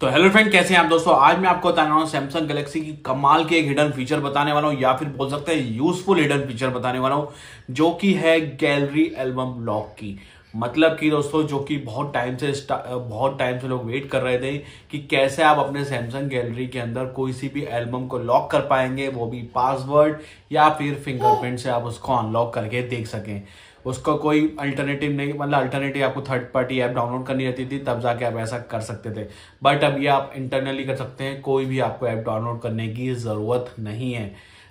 तो hello friend कैसे हैं आप दोस्तों आज मैं आपको बताने वाला हूँ सैमसंग गैलेक्सी की कमाल के एक हिडन फीचर बताने वाला हूँ या फिर बोल सकते हैं यूजफुल हिडन फीचर बताने वाला हूँ जो कि है गैलरी एल्बम लॉक की मतलब कि दोस्तों जो कि बहुत टाइम से बहुत टाइम से लोग वेट कर रहे थे कि कैसे आप अपने सैमसंग गैलरी के अंदर कोई सी भी एल्बम को लॉक कर पाएंगे वो भी पासवर्ड या फिर फिंगरप्रिंट से आप उसको अनलॉक करके देख सकें उसका कोई अल्टरनेटिव नहीं मतलब अल्टरनेटिव आपको थर्ड पार्टी ऐप डाउनलोड करनी रहती थी तब जाके आप ऐसा कर सकते थे बट अब ये आप इंटरनली कर सकते हैं कोई भी आपको ऐप डाउनलोड करने की ज़रूरत नहीं है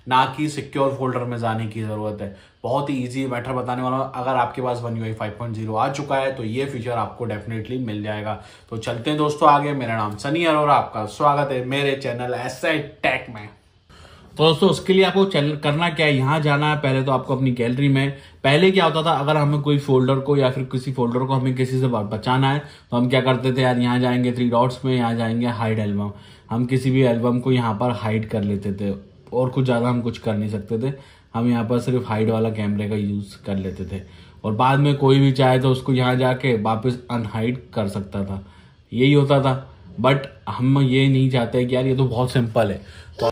ना कि सिक्योर फोल्डर में जाने की ज़रूरत है बहुत ही ईजी मैटर बताने वाला हूँ अगर आपके पास one U five point zero आ चुका है तो ये फीचर आपको डेफिनेटली मिल जाएगा तो चलते हैं दोस्तों आगे मेरा नाम सनी अरोरा आपका स्वागत है मेरे चैनल एस टेक में तो दोस्तों उसके लिए आपको चैनल करना क्या है यहाँ जाना है पहले तो आपको अपनी गैलरी में पहले क्या होता था अगर हमें कोई फोल्डर को या फिर किसी फोल्डर को हमें किसी से बचाना है तो हम क्या करते थे यार यहाँ जाएंगे थ्री डॉट्स में यहाँ जाएंगे हाइड एल्बम हम किसी भी एल्बम को यहाँ पर हाइड कर लेते थे और कुछ ज़्यादा हम कुछ कर नहीं सकते थे हम यहाँ पर सिर्फ हाइड वाला कैमरे का यूज़ कर लेते थे और बाद में कोई भी चाहे तो उसको यहाँ जाके वापस अनहाइड कर सकता था यही होता था बट हम ये नहीं चाहते कि यार ये तो बहुत सिंपल है तो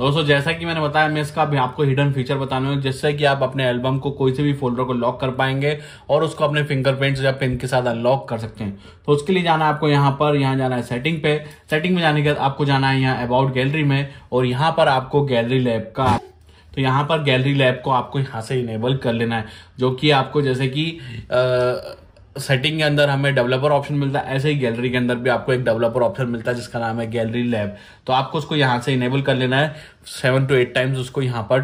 दोस्तों जैसा कि मैंने बताया मैं इसका भी आपको हिडन फीचर बताने हूँ जिससे कि आप अपने एल्बम को कोई से भी फोल्डर को लॉक कर पाएंगे और उसको अपने फिंगरप्रिंट्स या पिन के साथ अनलॉक कर सकते हैं तो उसके लिए जाना है आपको यहाँ पर यहाँ जाना है सेटिंग पे सेटिंग में जाने के बाद आपको जाना है यहाँ अबाउट गैलरी में और यहाँ पर आपको गैलरी लैब का तो यहाँ पर गैलरी लैब को आपको यहाँ से इनेबल कर लेना है जो कि आपको जैसे कि सेटिंग के अंदर हमें डेवलपर ऑप्शन मिलता है ऐसे ही गैलरी के अंदर भी आपको एक डेवलपर ऑप्शन मिलता है जिसका नाम है गैलरी लैब तो आपको उसको यहां से इनेबल कर लेना है सेवन टू एट टाइम्स उसको यहां पर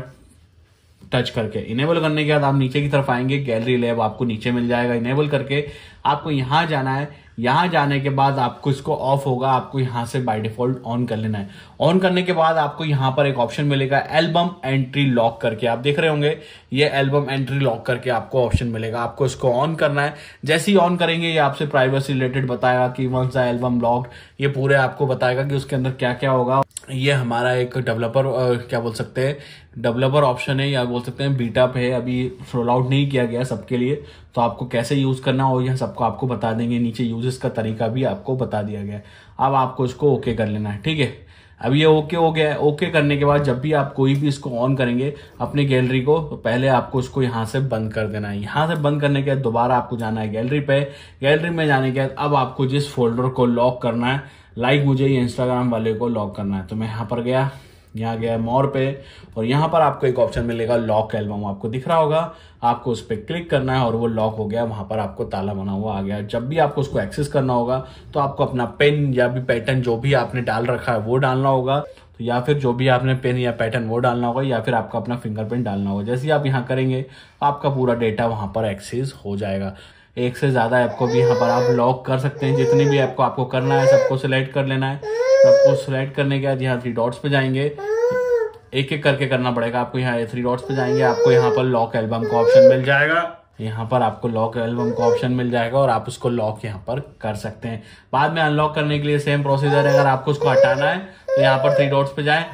टच करके इनेबल करने के बाद आप नीचे की तरफ आएंगे गैलरी लैब आपको नीचे मिल जाएगा इनेबल करके आपको यहां जाना है यहां जाने के बाद आपको इसको ऑफ होगा आपको यहां से बाय डिफॉल्ट ऑन कर लेना है ऑन करने के बाद आपको यहां पर एक ऑप्शन मिलेगा एल्बम एंट्री लॉक करके आप देख रहे होंगे ये एल्बम एंट्री लॉक करके आपको ऑप्शन मिलेगा आपको इसको ऑन करना है जैसे ही ऑन करेंगे ये आपसे प्राइवेसी रिलेटेड बताएगा कि वन सा एल्बम लॉक ये पूरे आपको बताएगा कि उसके अंदर क्या क्या होगा ये हमारा एक डेवलपर क्या बोल सकते हैं डेवलपर ऑप्शन है या बोल सकते हैं बीटा पे है अभी रोल आउट नहीं किया गया सबके लिए तो आपको कैसे यूज करना हो यह सब सबको आपको बता देंगे नीचे यूजेस का तरीका भी आपको बता दिया गया है अब आपको इसको ओके कर लेना है ठीक है अब ये ओके हो गया है ओके करने के बाद जब भी आप कोई भी इसको ऑन करेंगे अपनी गैलरी को तो पहले आपको इसको यहाँ से बंद कर देना है यहाँ से बंद करने के बाद दोबारा आपको जाना है गैलरी पे गैलरी में जाने के बाद अब आपको जिस फोल्डर को लॉक करना है लाइक मुझे ये इंस्टाग्राम वाले को लॉक करना है तो मैं यहाँ पर गया यहाँ गया है मोर पे और यहाँ पर आपको एक ऑप्शन मिलेगा लॉक एल्बम आपको दिख रहा होगा आपको उस पर क्लिक करना है और वो लॉक हो गया वहाँ पर आपको ताला बना हुआ आ गया जब भी आपको उसको एक्सेस करना होगा तो आपको अपना पेन या भी पैटर्न जो भी आपने डाल रखा है वो डालना होगा तो या फिर जो भी आपने पेन या पैटर्न वो डालना होगा या फिर आपका अपना फिंगरप्रिंट डालना होगा जैसे ही आप यहाँ करेंगे आपका पूरा डेटा वहाँ पर एक्सेस हो जाएगा एक से ज़्यादा ऐप को भी यहाँ पर आप लॉक कर सकते हैं जितने भी ऐप को आपको करना है सबको सिलेक्ट कर लेना है आपको सिलेक्ट करने के बाद यहाँ थ्री डॉट्स पे जाएंगे एक एक करके करना पड़ेगा आपको यहाँ थ्री डॉट्स पे जाएंगे आपको यहाँ पर लॉक एल्बम का ऑप्शन मिल जाएगा यहाँ पर आपको लॉक एल्बम का ऑप्शन मिल जाएगा और आप उसको लॉक यहाँ पर कर सकते हैं बाद में अनलॉक करने के लिए सेम प्रोसीजर है अगर आपको उसको हटाना है तो यहाँ पर थ्री डॉट्स पे जाएं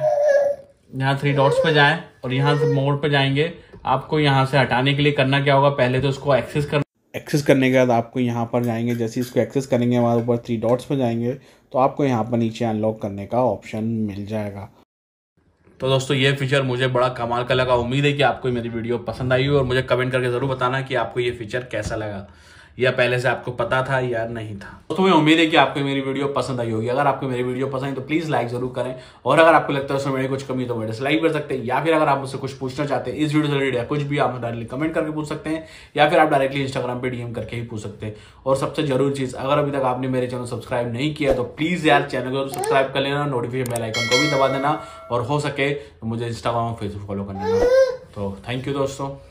यहाँ थ्री डॉट्स पे जाएं और यहाँ मोड पे जाएंगे आपको यहाँ से हटाने के लिए करना क्या होगा पहले तो उसको एक्सेस करना एक्सेस करने के बाद आपको यहाँ पर जाएंगे जैसे इसको एक्सेस करेंगे वहाँ ऊपर थ्री डॉट्स पर जाएंगे तो आपको यहाँ पर नीचे अनलॉक करने का ऑप्शन मिल जाएगा तो दोस्तों ये फीचर मुझे बड़ा कमाल का लगा उम्मीद है कि आपको मेरी वीडियो पसंद आई हो और मुझे कमेंट करके ज़रूर बताना कि आपको ये फीचर कैसा लगा या पहले से आपको पता था या नहीं था दोस्तों मुझे उम्मीद है कि आपको मेरी वीडियो पसंद आई होगी अगर आपको मेरी वीडियो पसंद है तो प्लीज़ लाइक जरूर करें और अगर आपको लगता है उसमें मेरी कुछ कमी तो मेरे से लाइक कर सकते हैं या फिर अगर आप मुझसे कुछ पूछना चाहते हैं इस वीडियो से रिलेटेड या कुछ भी आप डायरेक्टली कमेंट करके पूछ सकते हैं या फिर आप डायरेक्टली इंस्टाग्राम पर डीएम करके ही पूछ सकते हैं और सबसे जरूर चीज़ अगर अभी तक आपने मेरे चैनल सब्सक्राइब नहीं किया तो प्लीज़ यार चैनल को सब्सक्राइब कर लेना नोटिफिकेशन बेल आइकन को भी दबा देना और हो सके तो मुझे इंस्टाग्राम और फेसबुक फॉलो करना तो थैंक यू दोस्तों